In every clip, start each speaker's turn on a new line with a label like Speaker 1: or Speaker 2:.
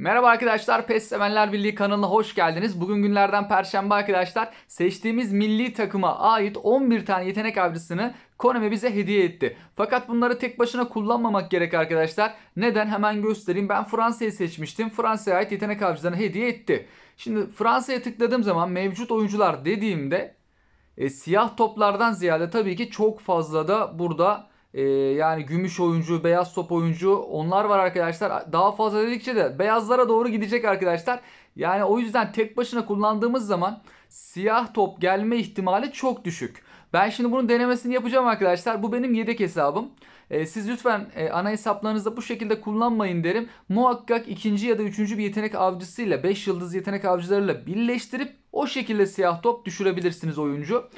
Speaker 1: Merhaba arkadaşlar, PES Sevenler Birliği kanalına hoş geldiniz. Bugün günlerden Perşembe arkadaşlar. Seçtiğimiz milli takıma ait 11 tane yetenek avcısını Konami bize hediye etti. Fakat bunları tek başına kullanmamak gerek arkadaşlar. Neden? Hemen göstereyim. Ben Fransa'yı seçmiştim. Fransa'ya ait yetenek avcılarını hediye etti. Şimdi Fransa'ya tıkladığım zaman mevcut oyuncular dediğimde e, siyah toplardan ziyade tabii ki çok fazla da burada ee, yani gümüş oyuncu, beyaz top oyuncu onlar var arkadaşlar. Daha fazla dedikçe de beyazlara doğru gidecek arkadaşlar. Yani o yüzden tek başına kullandığımız zaman siyah top gelme ihtimali çok düşük. Ben şimdi bunun denemesini yapacağım arkadaşlar. Bu benim yedek hesabım. Ee, siz lütfen e, ana hesaplarınızda bu şekilde kullanmayın derim. Muhakkak ikinci ya da üçüncü bir yetenek avcısıyla 5 yıldız yetenek avcılarıyla birleştirip o şekilde siyah top düşürebilirsiniz oyuncu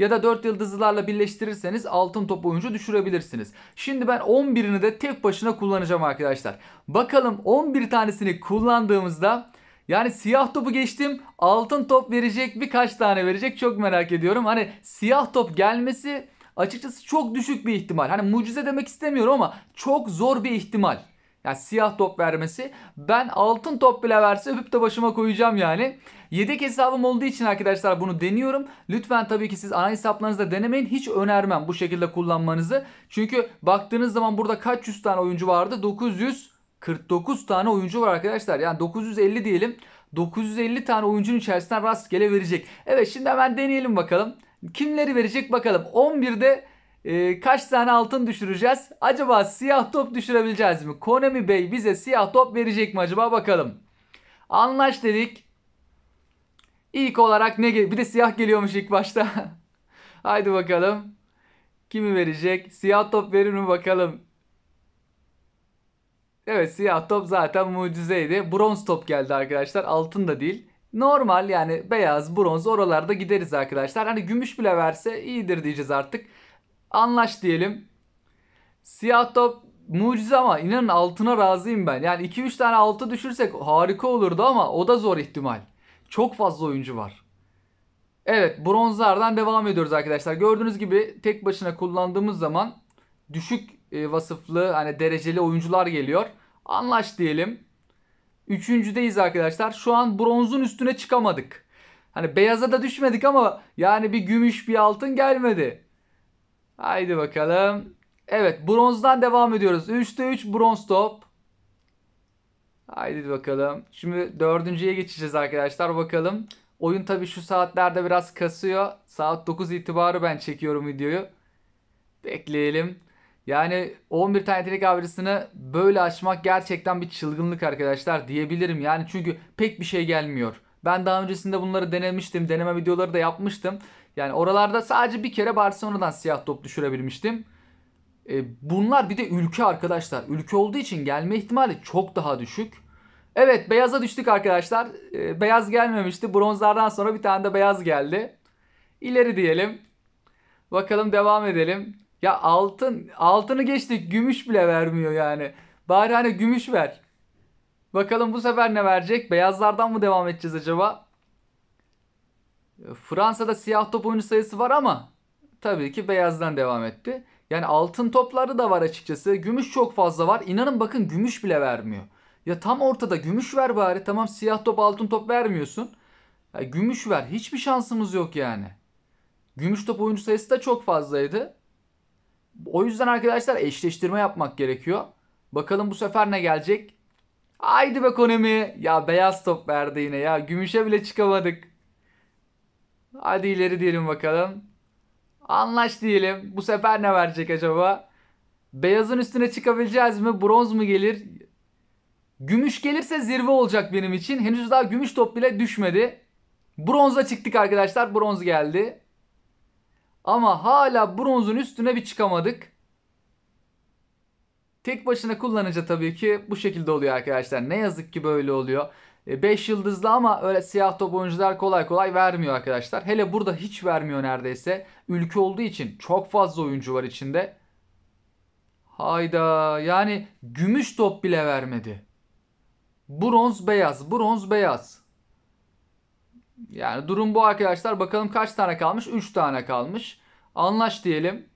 Speaker 1: ya da 4 yıldızlılarla birleştirirseniz altın top oyuncu düşürebilirsiniz. Şimdi ben 11'ini de tek başına kullanacağım arkadaşlar. Bakalım 11 tanesini kullandığımızda yani siyah topu geçtim altın top verecek birkaç tane verecek çok merak ediyorum. Hani siyah top gelmesi açıkçası çok düşük bir ihtimal. Hani mucize demek istemiyorum ama çok zor bir ihtimal. Ya siyah top vermesi. Ben altın top bile verse öpüp de başıma koyacağım yani. Yedek hesabım olduğu için arkadaşlar bunu deniyorum. Lütfen tabii ki siz ana hesaplarınızda denemeyin. Hiç önermem bu şekilde kullanmanızı. Çünkü baktığınız zaman burada kaç yüz tane oyuncu vardı? 949 tane oyuncu var arkadaşlar. Yani 950 diyelim. 950 tane oyuncunun içerisinden rastgele verecek. Evet şimdi hemen deneyelim bakalım. Kimleri verecek bakalım. 11'de e, kaç tane altın düşüreceğiz? Acaba siyah top düşürebileceğiz mi? Konami Bey bize siyah top verecek mi acaba bakalım. Anlaş dedik. İlk olarak ne gel Bir de siyah geliyormuş ilk başta. Haydi bakalım. Kimi verecek? Siyah top verir mi bakalım. Evet siyah top zaten mucizeydi. Bronz top geldi arkadaşlar. Altın da değil. Normal yani beyaz, bronz oralarda gideriz arkadaşlar. Hani gümüş bile verse iyidir diyeceğiz artık. Anlaş diyelim. Siyah top mucize ama inanın altına razıyım ben. Yani 2-3 tane altı düşürsek harika olurdu ama o da zor ihtimal. Çok fazla oyuncu var. Evet bronzlardan devam ediyoruz arkadaşlar. Gördüğünüz gibi tek başına kullandığımız zaman düşük e, vasıflı hani dereceli oyuncular geliyor. Anlaş diyelim. Üçüncüdeyiz arkadaşlar. Şu an bronzun üstüne çıkamadık. Hani beyaza da düşmedik ama yani bir gümüş bir altın gelmedi. Haydi bakalım. Evet bronzdan devam ediyoruz. 3'te 3 bronz top. Haydi bakalım. Şimdi dördüncüye geçeceğiz arkadaşlar. Bakalım. Oyun tabi şu saatlerde biraz kasıyor. Saat 9 itibarı ben çekiyorum videoyu. Bekleyelim. Yani 11 tane yetenek avcısını böyle açmak gerçekten bir çılgınlık arkadaşlar diyebilirim. Yani çünkü pek bir şey gelmiyor. Ben daha öncesinde bunları denemiştim. Deneme videoları da yapmıştım. Yani oralarda sadece bir kere Barcelona'dan siyah top düşürebilmiştim. E, bunlar bir de ülke arkadaşlar. Ülke olduğu için gelme ihtimali çok daha düşük. Evet beyaza düştük arkadaşlar. E, beyaz gelmemişti. Bronzlardan sonra bir tane de beyaz geldi. İleri diyelim. Bakalım devam edelim. Ya altın altını geçtik gümüş bile vermiyor yani. Bari hani gümüş ver. Bakalım bu sefer ne verecek? Beyazlardan mı devam edeceğiz acaba? Fransa'da siyah top oyuncu sayısı var ama tabii ki beyazdan devam etti. Yani altın topları da var açıkçası. Gümüş çok fazla var. İnanın bakın gümüş bile vermiyor. Ya tam ortada gümüş ver bari. Tamam siyah top altın top vermiyorsun. Ya gümüş ver. Hiçbir şansımız yok yani. Gümüş top oyuncu sayısı da çok fazlaydı. O yüzden arkadaşlar eşleştirme yapmak gerekiyor. Bakalım bu sefer ne gelecek? Haydi be Konemi. Ya beyaz top verdi yine ya. Gümüşe bile çıkamadık. Hadi ileri diyelim bakalım. Anlaş diyelim. Bu sefer ne verecek acaba? Beyazın üstüne çıkabileceğiz mi? Bronz mu gelir? Gümüş gelirse zirve olacak benim için. Henüz daha gümüş top bile düşmedi. Bronza çıktık arkadaşlar. Bronz geldi. Ama hala bronzun üstüne bir çıkamadık. Tek başına kullanınca tabii ki bu şekilde oluyor arkadaşlar. Ne yazık ki böyle oluyor. 5 e, yıldızlı ama öyle siyah top oyuncular kolay kolay vermiyor arkadaşlar. Hele burada hiç vermiyor neredeyse. Ülke olduğu için çok fazla oyuncu var içinde. Hayda yani gümüş top bile vermedi. Bronz beyaz, bronz beyaz. Yani durum bu arkadaşlar. Bakalım kaç tane kalmış? 3 tane kalmış. Anlaş diyelim.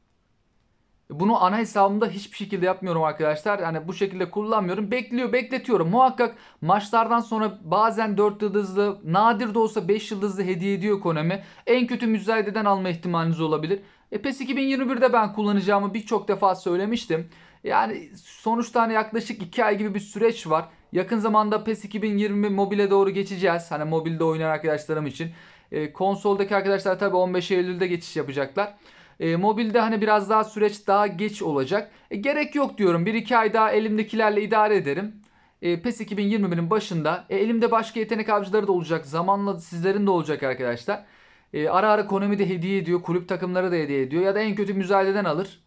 Speaker 1: Bunu ana hesabımda hiçbir şekilde yapmıyorum arkadaşlar. Yani bu şekilde kullanmıyorum. Bekliyor, bekletiyorum. Muhakkak maçlardan sonra bazen 4 yıldızlı, nadir de olsa 5 yıldızlı hediye ediyor Konami. En kötü müzayededen alma ihtimaliniz olabilir. E PES 2021'de ben kullanacağımı birçok defa söylemiştim. Yani sonuçta hani yaklaşık 2 ay gibi bir süreç var. Yakın zamanda PES 2020 mobile doğru geçeceğiz. Hani mobilde oynayan arkadaşlarım için. E, konsoldaki arkadaşlar tabii 15 Eylül'de geçiş yapacaklar. E, mobilde hani biraz daha süreç daha geç olacak. E, gerek yok diyorum. 1-2 ay daha elimdekilerle idare ederim. E, PES 2021'in başında e, elimde başka yetenek avcıları da olacak. Zamanla sizlerin de olacak arkadaşlar. E, ara ara Konami de hediye ediyor. Kulüp takımları da hediye ediyor. Ya da en kötü müzayededen alır.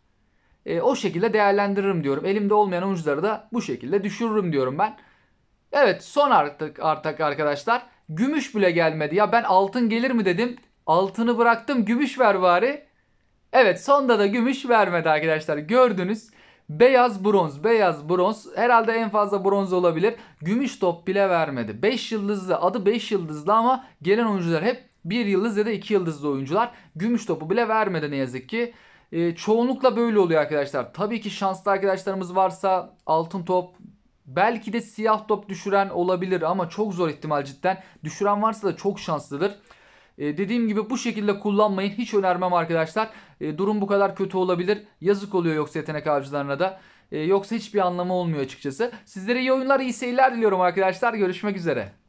Speaker 1: E, o şekilde değerlendiririm diyorum. Elimde olmayan oyuncuları da bu şekilde düşürürüm diyorum ben. Evet son artık artık arkadaşlar. Gümüş bile gelmedi. Ya ben altın gelir mi dedim. Altını bıraktım gümüş ver bari. Evet sonda da gümüş vermedi arkadaşlar. Gördünüz. Beyaz bronz, beyaz bronz. Herhalde en fazla bronz olabilir. Gümüş top bile vermedi. 5 yıldızlı, adı 5 yıldızlı ama gelen oyuncular hep 1 yıldız ya da 2 yıldızlı oyuncular. Gümüş topu bile vermedi ne yazık ki. E, çoğunlukla böyle oluyor arkadaşlar. Tabii ki şanslı arkadaşlarımız varsa altın top, belki de siyah top düşüren olabilir ama çok zor ihtimal cidden. Düşüren varsa da çok şanslıdır. Ee, dediğim gibi bu şekilde kullanmayın. Hiç önermem arkadaşlar. Ee, durum bu kadar kötü olabilir. Yazık oluyor yoksa yetenek avcılarına da. Ee, yoksa hiçbir anlamı olmuyor açıkçası. Sizlere iyi oyunlar, iyi seyirler diliyorum arkadaşlar. Görüşmek üzere.